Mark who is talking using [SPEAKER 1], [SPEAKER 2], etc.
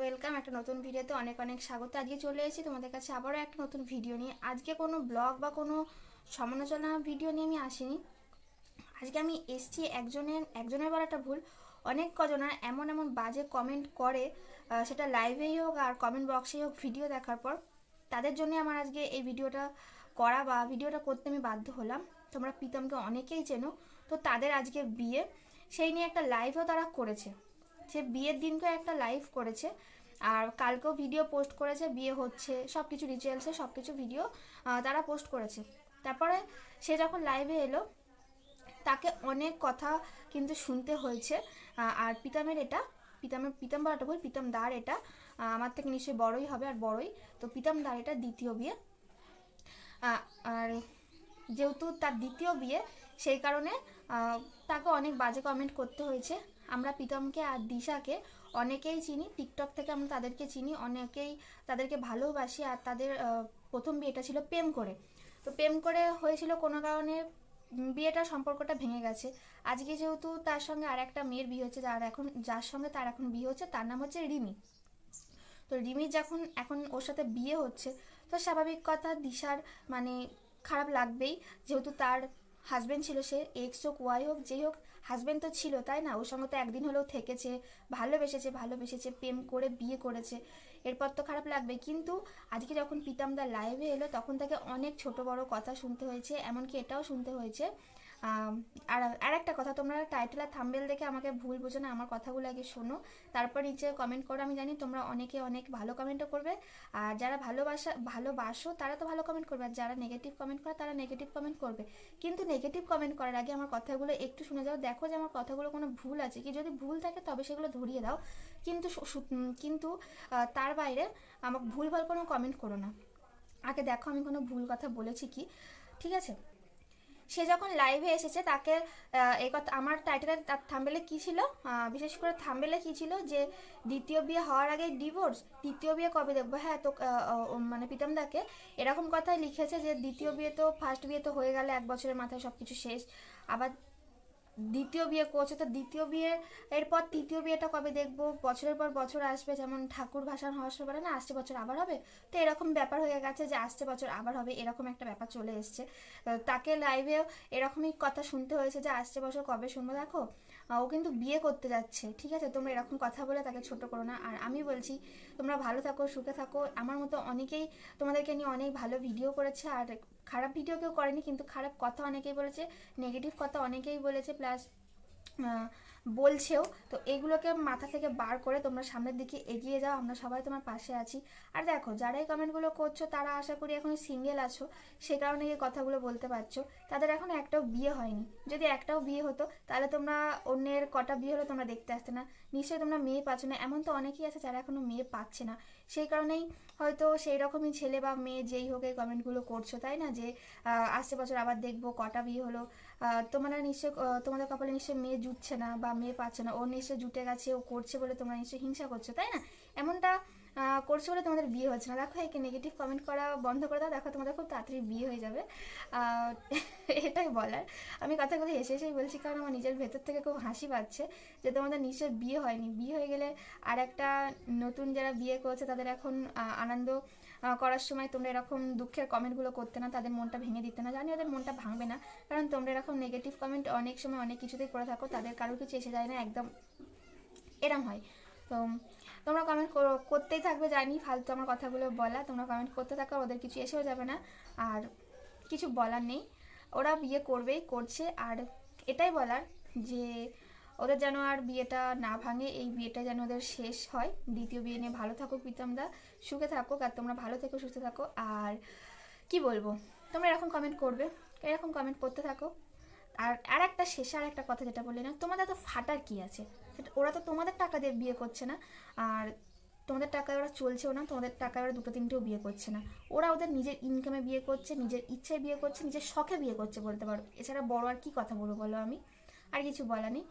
[SPEAKER 1] welcome একটা নতুন ভিডিওতে অনেক অনেক স্বাগত আজকে চলে এসেছি তোমাদের কাছে আবারও একটা নতুন ভিডিও নিয়ে আজকে কোনো ব্লগ বা কোনো সমালোচনা ভিডিও নিয়ে আমি আসিনি আজকে আমি এসছি একজনের একজনের বলাটা ভুল অনেক আর এমন এমন বাজে কমেন্ট করে সেটা লাইভেই হোক আর কমেন্ট বক্সেই হোক ভিডিও দেখার পর তাদের জন্য আমার আজকে এই ভিডিওটা করা বা ভিডিওটা করতে আমি বাধ্য হলাম তোমরা প্রীতমকে অনেকেই চেনো তো তাদের আজকে বিয়ে সেই নিয়ে একটা লাইভও তারা করেছে সে বিয়ের দিনকে একটা লাইভ করেছে আর কালকেও ভিডিও পোস্ট করেছে বিয়ে হচ্ছে সব কিছু ডিটেলসে সব কিছু ভিডিও তারা পোস্ট করেছে তারপরে সে যখন লাইভে এলো তাকে অনেক কথা কিন্তু শুনতে হয়েছে আর পিতামের এটা পিতামের পিতাম বাড়াটা বল পিতাম দার এটা আমার থেকে নিশ্চয়ই বড়ই হবে আর বড়ই তো পিতাম দার এটা দ্বিতীয় বিয়ে আর যেহেতু তার দ্বিতীয় বিয়ে সেই কারণে তাকে অনেক বাজে কমেন্ট করতে হয়েছে আমরা প্রীতমকে আর দিশাকে অনেকেই চিনি টিকটক থেকে আমরা তাদেরকে চিনি অনেকেই তাদেরকে ভালোবাসি আর তাদের প্রথম বিয়েটা ছিল প্রেম করে তো প্রেম করে হয়েছিল কোনো কারণে বিয়েটা সম্পর্কটা ভেঙে গেছে আজকে যেহেতু তার সঙ্গে আর একটা মেয়ের বিয়ে হচ্ছে যার এখন যার সঙ্গে তার এখন বিয়ে হচ্ছে তার নাম হচ্ছে রিমি তো রিমির যখন এখন ওর সাথে বিয়ে হচ্ছে তো স্বাভাবিক কথা দিশার মানে খারাপ লাগবেই যেহেতু তার হাজব্যান্ড ছিল সে এক্স হোক ওয়াই হোক যেই হোক হাজব্যান্ড তো ছিল তাই না ওর সঙ্গে তো একদিন হলেও থেকেছে ভালোবেসেছে ভালোবেসেছে প্রেম করে বিয়ে করেছে এরপর তো খারাপ লাগবে কিন্তু আজকে যখন পিতামদা লাইভে এলো তখন তাকে অনেক ছোট বড় কথা শুনতে হয়েছে এমনকি এটাও শুনতে হয়েছে আর আর একটা কথা তোমরা টাইটেল আর থাম্বেল দেখে আমাকে ভুল বুঝো না আমার কথাগুলো আগে শোনো তারপর নিচে কমেন্ট করো আমি জানি তোমরা অনেকে অনেক ভালো কমেন্টও করবে আর যারা ভালোবাসা ভালোবাসো তারা তো ভালো কমেন্ট করবে আর যারা নেগেটিভ কমেন্ট করে তারা নেগেটিভ কমেন্ট করবে কিন্তু নেগেটিভ কমেন্ট করার আগে আমার কথাগুলো একটু শুনে যাও দেখো যে আমার কথাগুলো কোনো ভুল আছে কি যদি ভুল থাকে তবে সেগুলো ধরিয়ে দাও কিন্তু কিন্তু তার বাইরে আমার ভুলভাল কোনো কমেন্ট করো না আগে দেখো আমি কোনো ভুল কথা বলেছি কি ঠিক আছে সে যখন লাইভে এসেছে তাকে এই কথা আমার টাইটেল তার থাম্বেলে কী ছিল বিশেষ করে থাম্বেলে কী ছিল যে দ্বিতীয় বিয়ে হওয়ার আগে ডিভোর্স তৃতীয় বিয়ে কবে দেখবো হ্যাঁ তো মানে দাকে এরকম কথাই লিখেছে যে দ্বিতীয় বিয়ে তো ফার্স্ট বিয়ে তো হয়ে গেলে এক বছরের মাথায় সব কিছু শেষ আবার দ্বিতীয় বিয়ে করছে তো দ্বিতীয় বিয়ে এরপর তৃতীয় বিয়েটা কবে দেখবো বছরের পর বছর আসবে যেমন ঠাকুর ভাষার হওয়ার পারে না আসছে বছর আবার হবে তো এরকম ব্যাপার হয়ে গেছে যে আসছে বছর আবার হবে এরকম একটা ব্যাপার চলে এসছে তাকে লাইভেও এরকমই কথা শুনতে হয়েছে যে আসছে বছর কবে শুনবো দেখো ও কিন্তু বিয়ে করতে যাচ্ছে ঠিক আছে তোমরা এরকম কথা বলে তাকে ছোট করো না আর আমি বলছি তোমরা ভালো থাকো সুখে থাকো আমার মতো অনেকেই তোমাদেরকে নিয়ে অনেক ভালো ভিডিও করেছে আর খারাপ ভিডিও কেউ করেনি কিন্তু খারাপ কথা অনেকেই বলেছে নেগেটিভ কথা অনেকেই বলেছে প্লাস বলছেও তো এগুলোকে মাথা থেকে বার করে তোমরা সামনের দিকে এগিয়ে যাও আমরা সবাই তোমার পাশে আছি আর দেখো যারা এই কমেন্টগুলো করছো তারা আশা করি এখন সিঙ্গেল আছো সে কারণে এই কথাগুলো বলতে পারছো তাদের এখন একটাও বিয়ে হয়নি যদি একটাও বিয়ে হতো তাহলে তোমরা অন্যের কটা বিয়ে হলে তোমরা দেখতে আসতে না নিশ্চয়ই তোমরা মেয়ে পাচ্ছ না এমন তো অনেকেই আছে যারা এখনও মেয়ে পাচ্ছে না সেই কারণেই হয়তো সেই রকমই ছেলে বা মেয়ে যেই হোক এই কমেন্টগুলো করছো তাই না যে আসছে বছর আবার দেখবো কটা বিয়ে হলো তোমরা নিশ্চয় তোমাদের কপালে নিশ্চয়ই মেয়ে জুটছে না বা মেয়ে পাচ্ছে না ও নিশ্চয় জুটে গেছে ও করছে বলে তোমরা নিশ্চয়ই হিংসা করছো তাই না এমনটা করছে বলে তোমাদের বিয়ে হচ্ছে না দেখো একে নেগেটিভ কমেন্ট করা বন্ধ করে দাও দেখো তোমাদের খুব তাড়াতাড়ি বিয়ে হয়ে যাবে এটাই বলার আমি কথাগুলো হেসে হেসেই বলছি কারণ আমার নিজের ভেতর থেকে খুব হাসি পাচ্ছে যে তোমাদের নিশ্চয় বিয়ে হয়নি বিয়ে হয়ে গেলে আর একটা নতুন যারা বিয়ে করেছে তাদের এখন আনন্দ করার সময় তোমরা এরকম দুঃখের কমেন্টগুলো করতে না তাদের মনটা ভেঙে দিতে না জানি ওদের মনটা ভাঙবে না কারণ তোমরা এরকম নেগেটিভ কমেন্ট অনেক সময় অনেক কিছুতেই করে থাকো তাদের কারোর কিছু এসে যায় না একদম এরম হয় তো তোমরা কমেন্ট করতেই থাকবে জানি ফালতু আমার কথাগুলো বলা তোমরা কমেন্ট করতে থাকো ওদের কিছু এসেও যাবে না আর কিছু বলার নেই ওরা বিয়ে করবেই করছে আর এটাই বলার যে ওদের যেন আর বিয়েটা না ভাঙে এই বিয়েটা যেন ওদের শেষ হয় দ্বিতীয় বিয়ে নিয়ে ভালো থাকো প্রীতমদা সুখে থাকো আর তোমরা ভালো থেকো সুস্থ থাকো আর কি বলবো তোমরা এরকম কমেন্ট করবে এরকম কমেন্ট করতে থাকো আর আর একটা শেষে আর একটা কথা যেটা বললে না তোমাদের তো ফাটার কি আছে সেটা ওরা তো তোমাদের টাকা দিয়ে বিয়ে করছে না আর তোমাদের টাকায় ওরা চলছেও না তোমাদের টাকায় ওরা দুটো তিনটেও বিয়ে করছে না ওরা ওদের নিজের ইনকামে বিয়ে করছে নিজের ইচ্ছায় বিয়ে করছে নিজের শখে বিয়ে করছে বলতে পারো এছাড়া বড় আর কি কথা বলবো বলো আমি আর কিছু বলা নেই